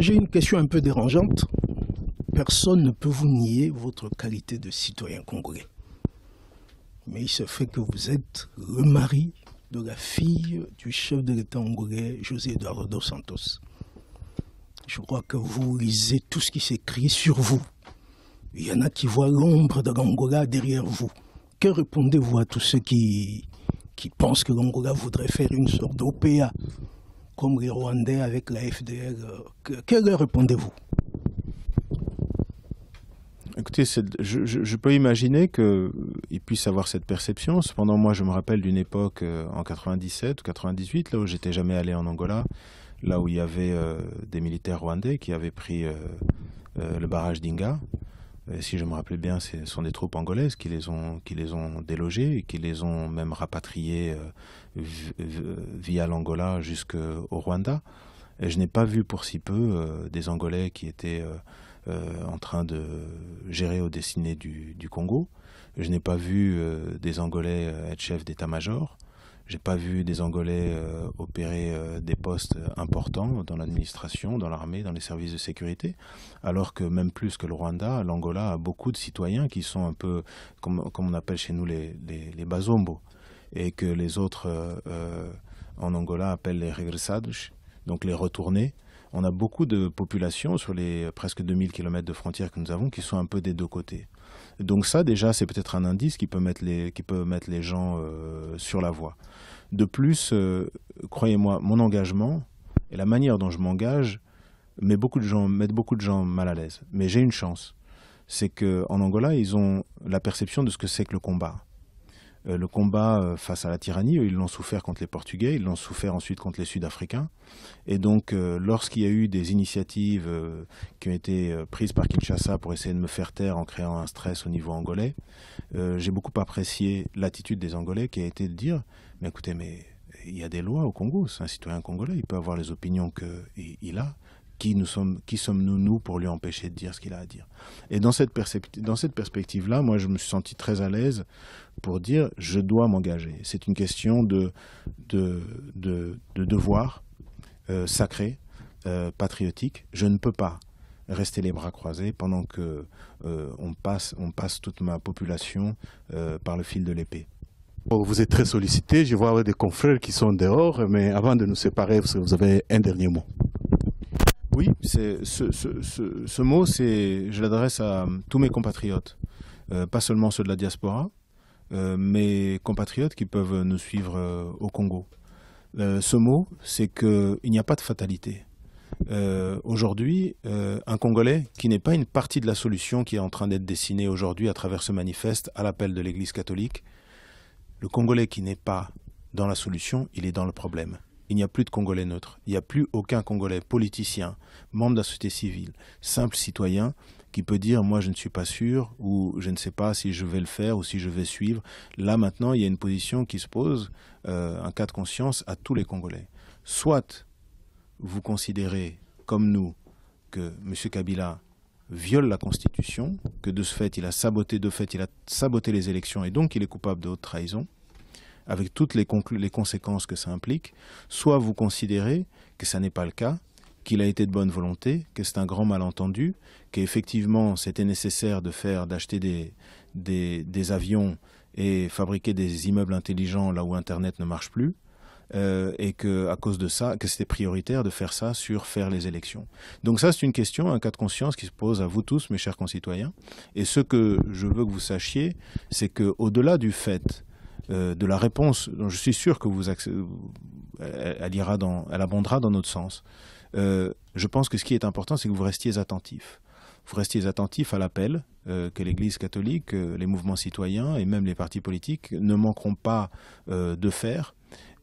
J'ai une question un peu dérangeante. Personne ne peut vous nier votre qualité de citoyen congolais. Mais il se fait que vous êtes le mari de la fille du chef de l'État congolais José Eduardo Santos. Je crois que vous lisez tout ce qui s'écrit sur vous. Il y en a qui voient l'ombre de l'Angola derrière vous. Que répondez-vous à tous ceux qui, qui pensent que l'Angola voudrait faire une sorte d'OPA comme les Rwandais avec la FDR. Euh, répondez-vous Écoutez, je, peux imaginer qu'ils euh, puissent avoir cette perception. Cependant, moi, je me rappelle d'une époque euh, en 97 ou 98, là où j'étais jamais allé en Angola, là où il y avait des militaires rwandais qui avaient pris le barrage d'Inga euh, si je me rappelle bien, ce sont des troupes angolaises qui les ont, qui les ont délogés et qui les ont même rapatriées euh, via l'Angola jusqu'au euh, Rwanda. Et je n'ai pas vu pour si peu des Angolais qui étaient en train de gérer au destinées du, Congo. Je n'ai pas vu des Angolais être chef d'état-major. J'ai pas vu des Angolais euh, opérer euh, des postes importants dans l'administration, dans l'armée, dans les services de sécurité, alors que même plus que le Rwanda, l'Angola a beaucoup de citoyens qui sont un peu, comme, on appelle chez nous les, les, bazombo, et que les autres euh, en Angola appellent les regressados, donc les retournés on a beaucoup de populations sur les presque 2000 km de frontières que nous avons qui sont un peu des deux côtés. Donc ça, déjà, c'est peut-être un indice qui peut mettre les, qui peut mettre les gens euh, sur la voie. De plus, euh, croyez-moi, mon engagement et la manière dont je m'engage met beaucoup de gens, mettent beaucoup de gens mal à l'aise. Mais j'ai une chance. C'est qu'en Angola, ils ont la perception de ce que c'est que le combat. Euh, le combat euh, face à la tyrannie, ils l'ont souffert contre les Portugais, ils l'ont souffert ensuite contre les Sud-Africains. Et donc, euh, lorsqu'il y a eu des initiatives qui ont été prises par Kinshasa pour essayer de me faire taire en créant un stress au niveau angolais, j'ai beaucoup apprécié l'attitude des Angolais qui a été de dire, mais écoutez, mais il y a des lois au Congo, c'est un citoyen congolais, il peut avoir les opinions qu'il a, qui nous sommes, qui sommes-nous nous pour lui empêcher de dire ce qu'il a à dire Et dans cette, dans cette perspective-là, moi, je me suis senti très à l'aise pour dire je dois m'engager. C'est une question de, de, de, de devoir euh, sacré, euh, patriotique. Je ne peux pas rester les bras croisés pendant que euh, on, passe, on passe toute ma population par le fil de l'épée. Vous êtes très sollicité, je vois des confrères qui sont dehors, mais avant de nous séparer, vous avez un dernier mot. Oui, ce, mot, c'est, je l'adresse à euh, tous mes compatriotes, euh, pas seulement ceux de la diaspora, euh, mais compatriotes qui peuvent nous suivre au Congo. ce mot, c'est qu'il n'y a pas de fatalité. aujourd'hui, un Congolais qui n'est pas une partie de la solution qui est en train d'être dessinée aujourd'hui à travers ce manifeste à l'appel de l'Église catholique, le Congolais qui n'est pas dans la solution, il est dans le problème il n'y a plus de Congolais neutres. Il n'y a plus aucun Congolais politicien, membre de la société civile, simple citoyen qui peut dire moi je ne suis pas sûr ou je ne sais pas si je vais le faire ou si je vais suivre. Là maintenant, il y a une position qui se pose, euh, un cas de conscience à tous les Congolais. Soit vous considérez comme nous que M. Kabila viole la Constitution, que de ce fait il a saboté, de fait il a saboté les élections et donc il est coupable de haute trahison, avec toutes les, conséquences que ça implique, soit vous considérez que ça n'est pas le cas, qu'il a été de bonne volonté, que c'est un grand malentendu, qu'effectivement c'était nécessaire de faire, d'acheter des, des, avions et fabriquer des immeubles intelligents là où Internet ne marche plus, euh, et que à cause de ça, que c'était prioritaire de faire ça sur faire les élections. Donc ça c'est une question, un cas de conscience qui se pose à vous tous, mes chers concitoyens. Et ce que je veux que vous sachiez, c'est que au-delà du fait euh, de la réponse dont je suis sûr que vous elle, dans, elle abondera dans notre sens. Euh, je pense que ce qui est important, c'est que vous restiez attentifs. Vous restiez attentifs à l'appel euh, que l'Église catholique, les mouvements citoyens et même les partis politiques ne manqueront pas de faire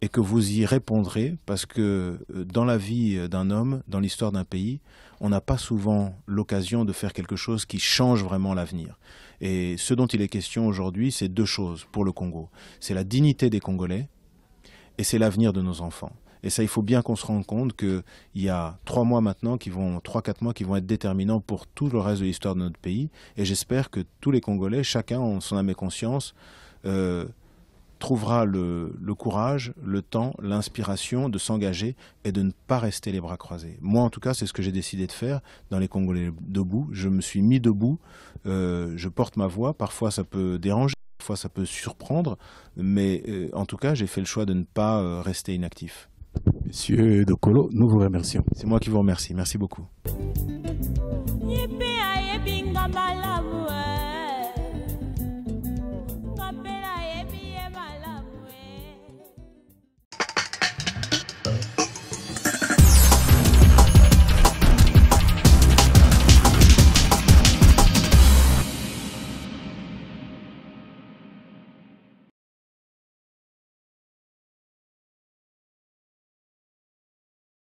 et que vous y répondrez parce que euh, dans la vie euh, d'un homme, dans l'histoire d'un pays, on n'a pas souvent l'occasion de faire quelque chose qui change vraiment l'avenir. Et ce dont il est question aujourd'hui, c'est deux choses pour le Congo. C'est la dignité des Congolais et c'est l'avenir de nos enfants. Et ça, il faut bien qu'on se rende compte qu'il y a trois mois maintenant, qui vont trois quatre mois, qui vont être déterminants pour tout le reste de l'histoire de notre pays. Et j'espère que tous les Congolais, chacun en son âme et conscience, euh, trouvera le, courage, le temps, l'inspiration de s'engager et de ne pas rester les bras croisés. Moi, en tout cas, c'est ce que j'ai décidé de faire dans les Congolais debout. Je me suis mis debout, euh, je porte ma voix, parfois ça peut déranger, parfois ça peut surprendre, mais euh, en tout cas, j'ai fait le choix de ne pas euh, rester inactif. Monsieur Docolo, nous vous remercions. C'est moi qui vous remercie, merci beaucoup.